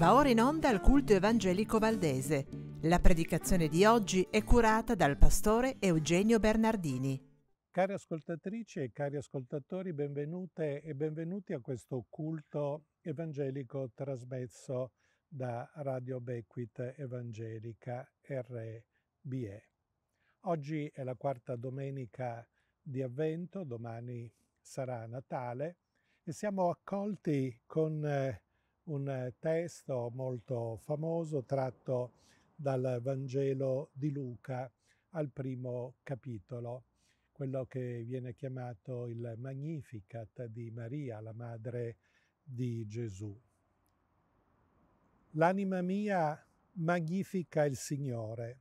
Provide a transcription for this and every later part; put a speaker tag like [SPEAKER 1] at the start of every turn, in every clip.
[SPEAKER 1] Va ora in onda al culto evangelico valdese. La predicazione di oggi è curata dal pastore Eugenio
[SPEAKER 2] Bernardini. Cari ascoltatrici e cari ascoltatori, benvenute e benvenuti a questo culto evangelico trasmesso da Radio Bequit Evangelica RBE. Oggi è la quarta domenica di Avvento, domani sarà Natale e siamo accolti con eh, un testo molto famoso tratto dal Vangelo di Luca al primo capitolo, quello che viene chiamato il Magnificat di Maria, la madre di Gesù. L'anima mia magnifica il Signore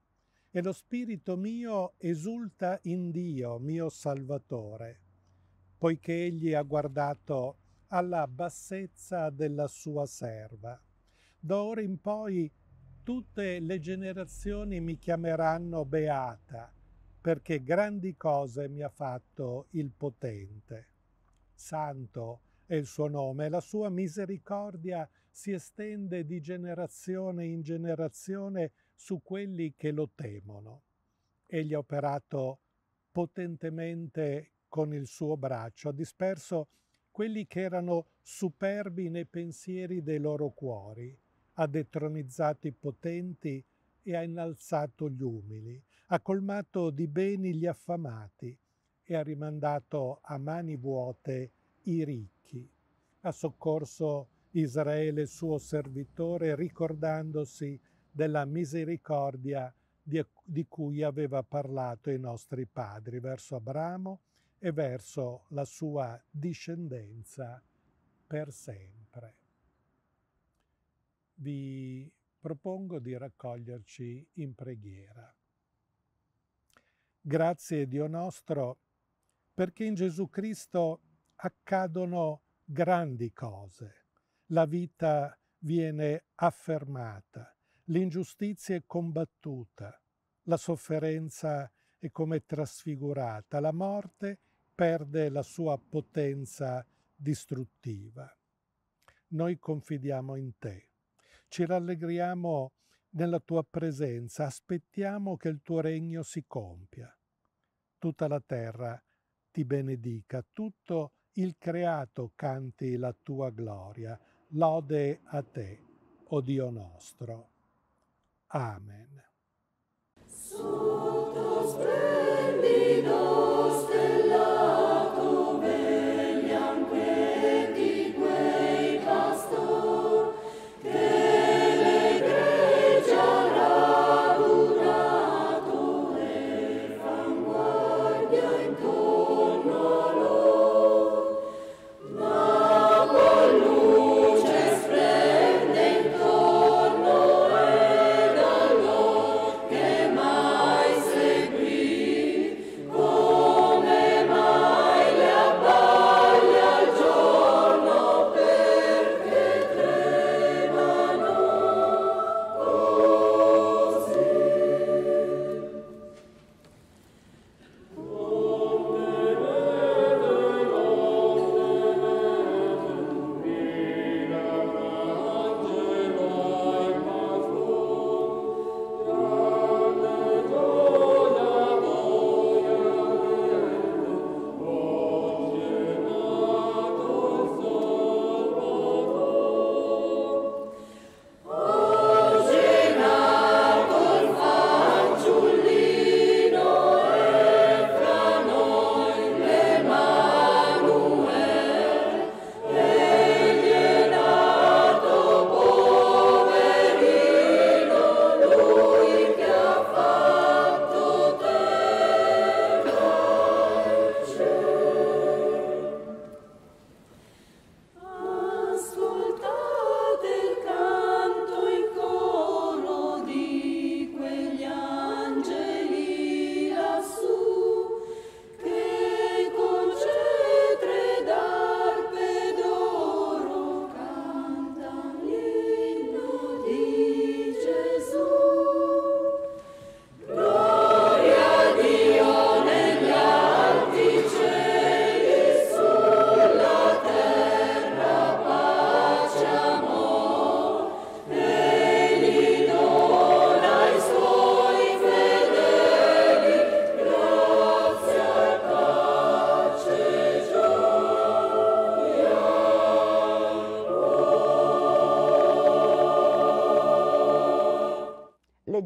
[SPEAKER 2] e lo spirito mio esulta in Dio, mio Salvatore, poiché egli ha guardato alla bassezza della sua serva. Da ora in poi tutte le generazioni mi chiameranno beata, perché grandi cose mi ha fatto il potente. Santo è il suo nome, la sua misericordia si estende di generazione in generazione su quelli che lo temono. Egli ha operato potentemente con il suo braccio, ha disperso quelli che erano superbi nei pensieri dei loro cuori, ha detronizzato i potenti e ha innalzato gli umili, ha colmato di beni gli affamati e ha rimandato a mani vuote i ricchi. Ha soccorso Israele suo servitore ricordandosi della misericordia di, cui aveva parlato i nostri padri verso Abramo, e verso la sua discendenza per sempre. Vi propongo di raccoglierci in preghiera. Grazie Dio nostro, perché in Gesù Cristo accadono grandi cose. La vita viene affermata, l'ingiustizia è combattuta, la sofferenza è come trasfigurata, la morte è perde la sua potenza distruttiva. Noi confidiamo in te, ci rallegriamo nella tua presenza, aspettiamo che il tuo regno si compia. Tutta la terra ti benedica, tutto il creato canti la tua gloria, lode a te, o oh Dio nostro. Amen.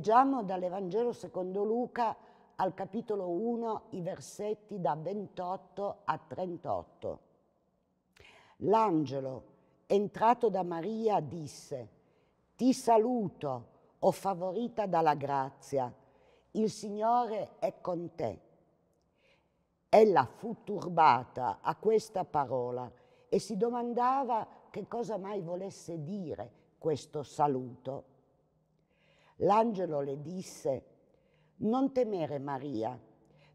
[SPEAKER 1] Leggiamo dall'Evangelo secondo Luca al capitolo 1 i versetti da 28 a 38. L'angelo, entrato da Maria, disse, Ti saluto, o favorita dalla grazia, il Signore è con te. Ella fu turbata a questa parola e si domandava che cosa mai volesse dire questo saluto. L'angelo le disse, non temere Maria,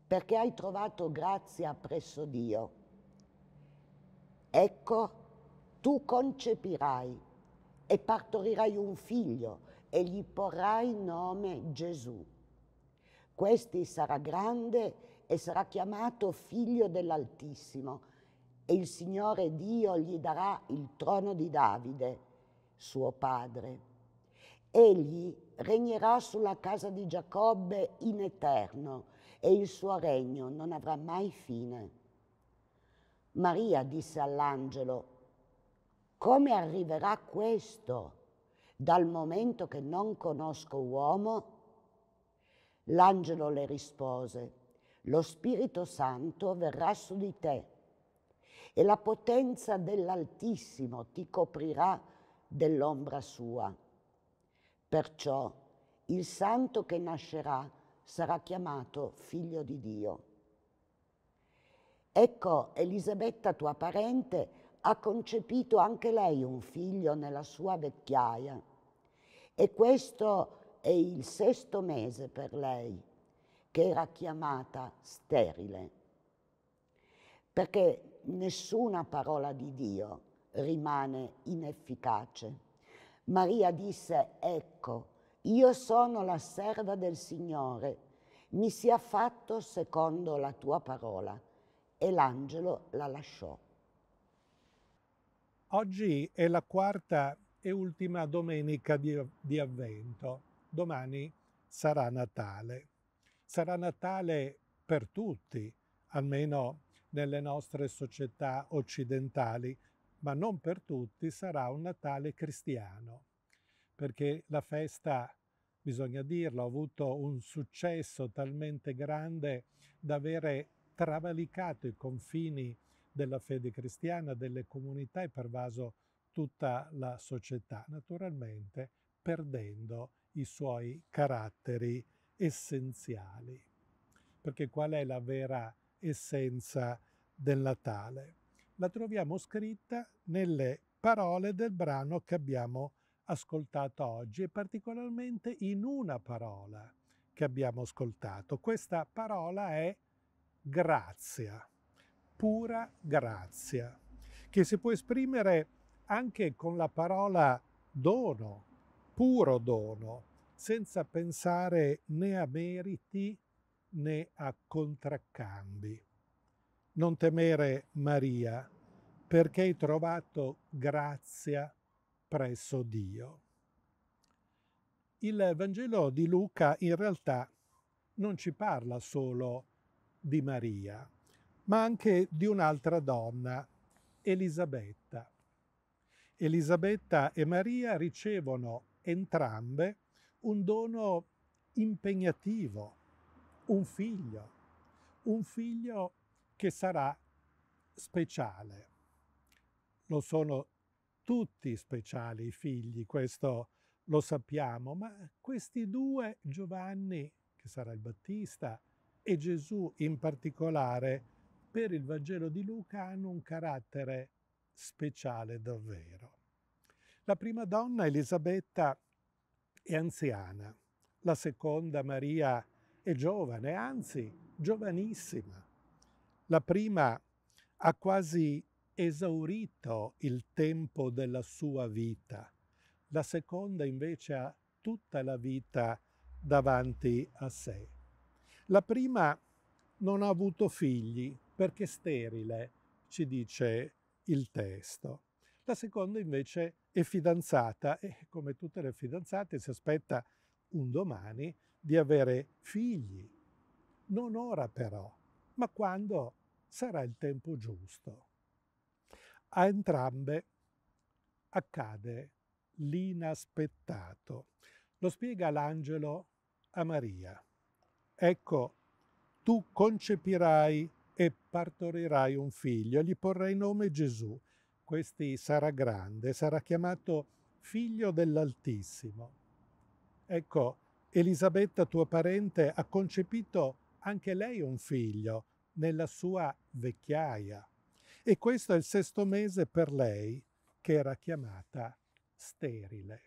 [SPEAKER 1] perché hai trovato grazia presso Dio. Ecco, tu concepirai e partorirai un figlio e gli porrai nome Gesù. Questi sarà grande e sarà chiamato figlio dell'Altissimo e il Signore Dio gli darà il trono di Davide, suo padre. Egli regnerà sulla casa di Giacobbe in eterno e il suo regno non avrà mai fine. Maria disse all'angelo, come arriverà questo dal momento che non conosco uomo? L'angelo le rispose, lo Spirito Santo verrà su di te e la potenza dell'Altissimo ti coprirà dell'ombra sua. Perciò il santo che nascerà sarà chiamato figlio di Dio. Ecco, Elisabetta, tua parente, ha concepito anche lei un figlio nella sua vecchiaia e questo è il sesto mese per lei, che era chiamata sterile, perché nessuna parola di Dio rimane inefficace. Maria disse, ecco, io sono la serva del Signore, mi sia fatto secondo la tua parola. E l'angelo la lasciò.
[SPEAKER 2] Oggi è la quarta e ultima domenica di, di avvento. Domani sarà Natale. Sarà Natale per tutti, almeno nelle nostre società occidentali, ma non per tutti sarà un Natale cristiano, perché la festa, bisogna dirlo, ha avuto un successo talmente grande da avere travalicato i confini della fede cristiana, delle comunità e pervaso tutta la società, naturalmente perdendo i suoi caratteri essenziali. Perché qual è la vera essenza del Natale? la troviamo scritta nelle parole del brano che abbiamo ascoltato oggi e particolarmente in una parola che abbiamo ascoltato. Questa parola è grazia, pura grazia, che si può esprimere anche con la parola dono, puro dono, senza pensare né a meriti né a contraccambi non temere Maria, perché hai trovato grazia presso Dio. Il Vangelo di Luca in realtà non ci parla solo di Maria, ma anche di un'altra donna, Elisabetta. Elisabetta e Maria ricevono entrambe un dono impegnativo, un figlio, un figlio che sarà speciale. Lo sono tutti speciali i figli, questo lo sappiamo, ma questi due, Giovanni, che sarà il Battista, e Gesù in particolare, per il Vangelo di Luca hanno un carattere speciale davvero. La prima donna, Elisabetta, è anziana, la seconda, Maria, è giovane, anzi giovanissima. La prima ha quasi esaurito il tempo della sua vita, la seconda invece ha tutta la vita davanti a sé. La prima non ha avuto figli perché sterile, ci dice il testo. La seconda invece è fidanzata e come tutte le fidanzate si aspetta un domani di avere figli. Non ora però, ma quando sarà il tempo giusto. A entrambe accade l'inaspettato. Lo spiega l'angelo a Maria. Ecco, tu concepirai e partorirai un figlio, gli porrai nome Gesù. Questi sarà grande, sarà chiamato figlio dell'Altissimo. Ecco, Elisabetta, tua parente, ha concepito anche lei un figlio, nella sua vecchiaia. E questo è il sesto mese per lei che era chiamata sterile.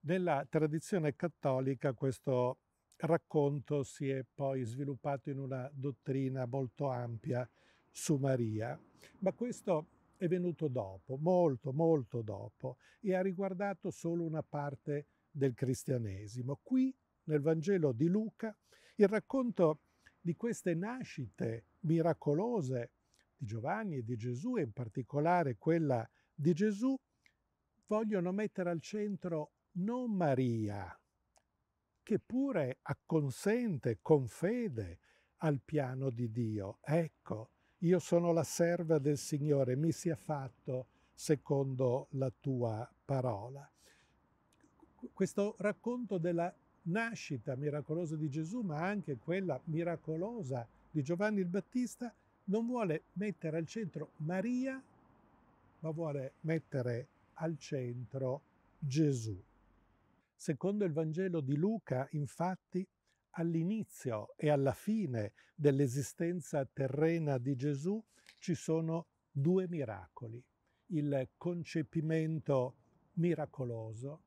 [SPEAKER 2] Nella tradizione cattolica questo racconto si è poi sviluppato in una dottrina molto ampia su Maria, ma questo è venuto dopo, molto molto dopo, e ha riguardato solo una parte del cristianesimo. Qui nel Vangelo di Luca il racconto di queste nascite miracolose di Giovanni e di Gesù, e in particolare quella di Gesù, vogliono mettere al centro non Maria, che pure acconsente con fede al piano di Dio. Ecco, io sono la serva del Signore, mi sia fatto secondo la tua parola. Questo racconto della nascita miracolosa di Gesù, ma anche quella miracolosa di Giovanni il Battista, non vuole mettere al centro Maria, ma vuole mettere al centro Gesù. Secondo il Vangelo di Luca, infatti, all'inizio e alla fine dell'esistenza terrena di Gesù ci sono due miracoli. Il concepimento miracoloso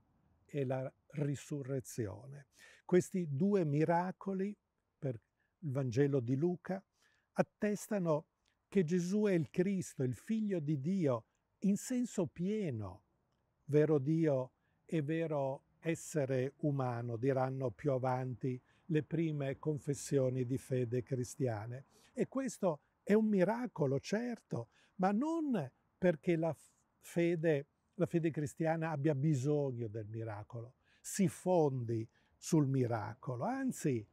[SPEAKER 2] e la risurrezione. Questi due miracoli per il Vangelo di Luca attestano che Gesù è il Cristo, il figlio di Dio in senso pieno, vero Dio e vero essere umano, diranno più avanti le prime confessioni di fede cristiane. E questo è un miracolo, certo, ma non perché la fede la fede cristiana abbia bisogno del miracolo, si fondi sul miracolo, anzi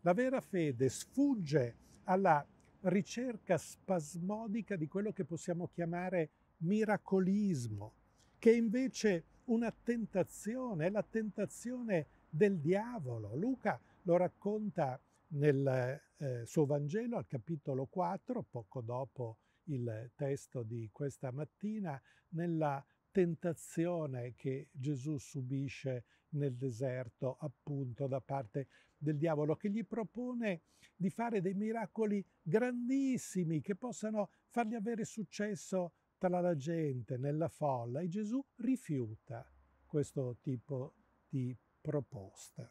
[SPEAKER 2] la vera fede sfugge alla ricerca spasmodica di quello che possiamo chiamare miracolismo, che è invece una tentazione, è la tentazione del diavolo. Luca lo racconta nel eh, suo Vangelo al capitolo 4, poco dopo il testo di questa mattina, nella tentazione che Gesù subisce nel deserto appunto da parte del diavolo che gli propone di fare dei miracoli grandissimi che possano fargli avere successo tra la gente, nella folla e Gesù rifiuta questo tipo di proposta.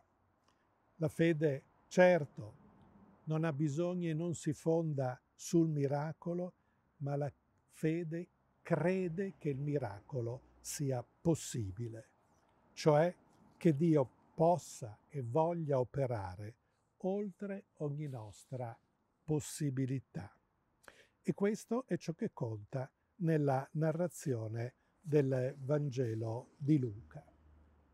[SPEAKER 2] La fede certo non ha bisogni e non si fonda sul miracolo, ma la fede crede che il miracolo sia possibile, cioè che Dio possa e voglia operare oltre ogni nostra possibilità. E questo è ciò che conta nella narrazione del Vangelo di Luca.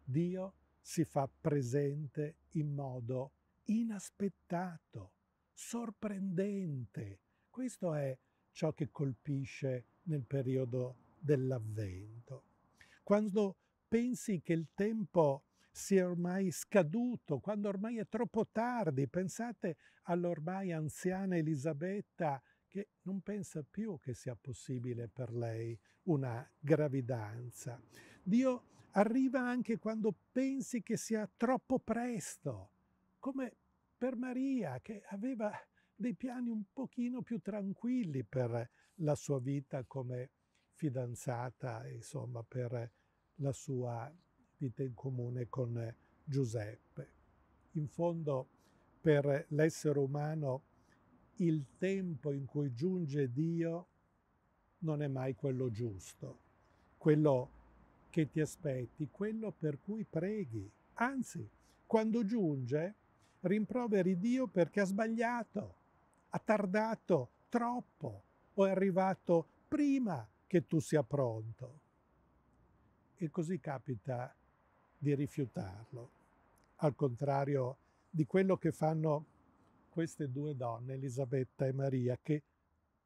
[SPEAKER 2] Dio si fa presente in modo inaspettato, sorprendente. Questo è ciò che colpisce nel periodo dell'avvento. Quando pensi che il tempo sia ormai scaduto, quando ormai è troppo tardi, pensate all'ormai anziana Elisabetta che non pensa più che sia possibile per lei una gravidanza. Dio arriva anche quando pensi che sia troppo presto, come per Maria che aveva dei piani un pochino più tranquilli per la sua vita come fidanzata, insomma, per la sua vita in comune con Giuseppe. In fondo, per l'essere umano, il tempo in cui giunge Dio non è mai quello giusto, quello che ti aspetti, quello per cui preghi. Anzi, quando giunge, rimproveri Dio perché ha sbagliato, ha tardato troppo, o è arrivato prima che tu sia pronto. E così capita di rifiutarlo, al contrario di quello che fanno queste due donne, Elisabetta e Maria, che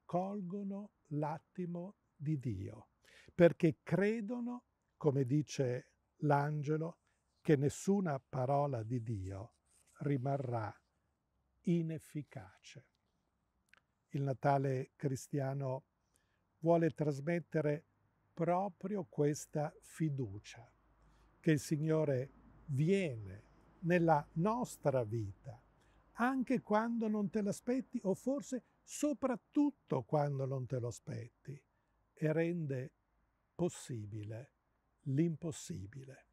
[SPEAKER 2] colgono l'attimo di Dio, perché credono, come dice l'angelo, che nessuna parola di Dio rimarrà inefficace il Natale cristiano vuole trasmettere proprio questa fiducia che il Signore viene nella nostra vita, anche quando non te l'aspetti o forse soprattutto quando non te lo aspetti, e rende possibile l'impossibile.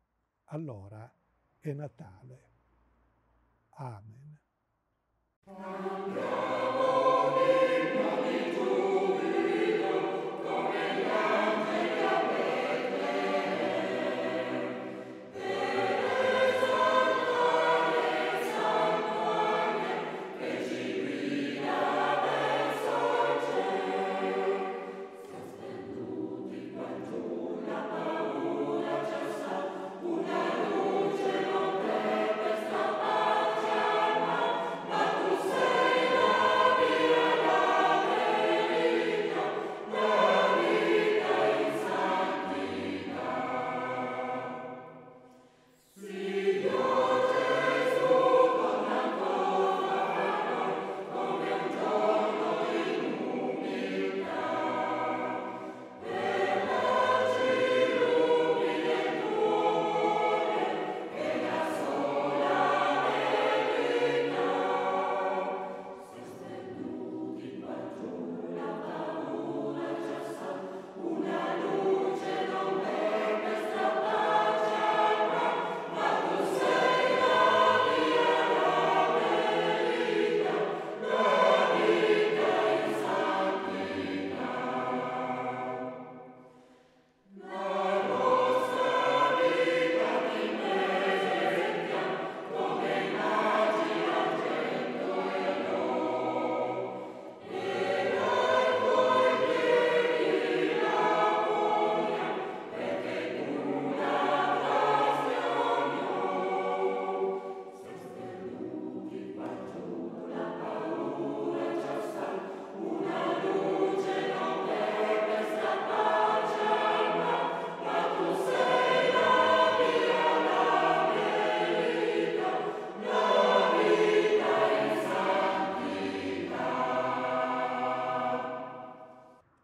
[SPEAKER 2] Allora è Natale. Amen. Amen.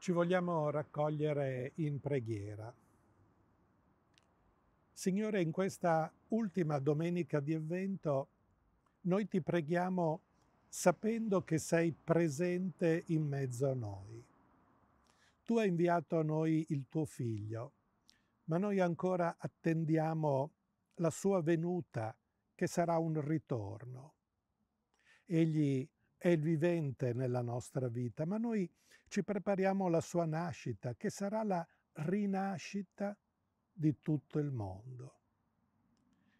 [SPEAKER 2] Ci vogliamo raccogliere in preghiera. Signore, in questa ultima domenica di avvento noi ti preghiamo sapendo che sei presente in mezzo a noi. Tu hai inviato a noi il tuo figlio, ma noi ancora attendiamo la sua venuta che sarà un ritorno. Egli è il vivente nella nostra vita, ma noi ci prepariamo alla sua nascita, che sarà la rinascita di tutto il mondo.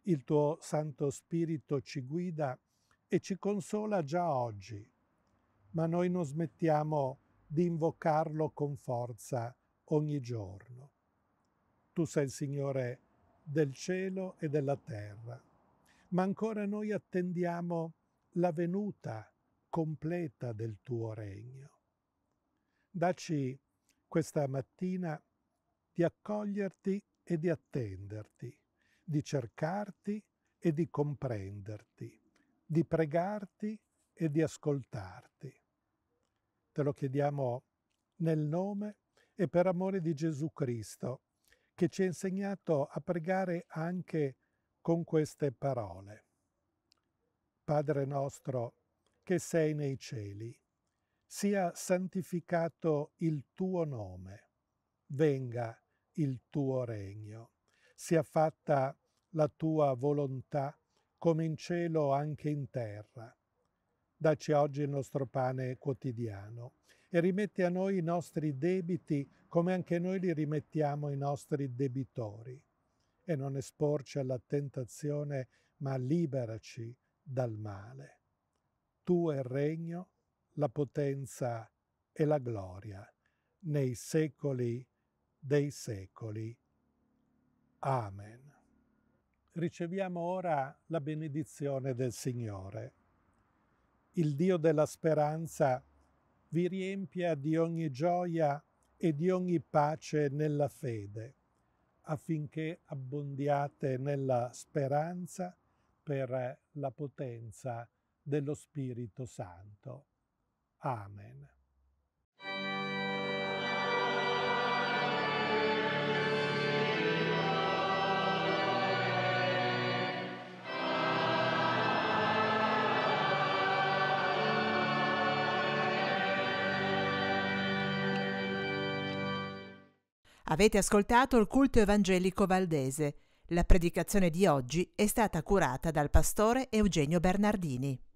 [SPEAKER 2] Il tuo Santo Spirito ci guida e ci consola già oggi, ma noi non smettiamo di invocarlo con forza ogni giorno. Tu sei il Signore del cielo e della terra, ma ancora noi attendiamo la venuta completa del tuo regno. Daci questa mattina di accoglierti e di attenderti, di cercarti e di comprenderti, di pregarti e di ascoltarti. Te lo chiediamo nel nome e per amore di Gesù Cristo, che ci ha insegnato a pregare anche con queste parole. Padre nostro, che sei nei cieli. Sia santificato il tuo nome. Venga il tuo regno. Sia fatta la tua volontà come in cielo anche in terra. Daci oggi il nostro pane quotidiano e rimetti a noi i nostri debiti come anche noi li rimettiamo ai nostri debitori. E non esporci alla tentazione, ma liberaci dal male tuo è il regno, la potenza e la gloria nei secoli dei secoli. Amen. Riceviamo ora la benedizione del Signore. Il Dio della speranza vi riempia di ogni gioia e di ogni pace nella fede, affinché abbondiate nella speranza per la potenza dello Spirito Santo. Amen.
[SPEAKER 1] Avete ascoltato il culto evangelico valdese. La predicazione di oggi è stata curata dal pastore Eugenio Bernardini.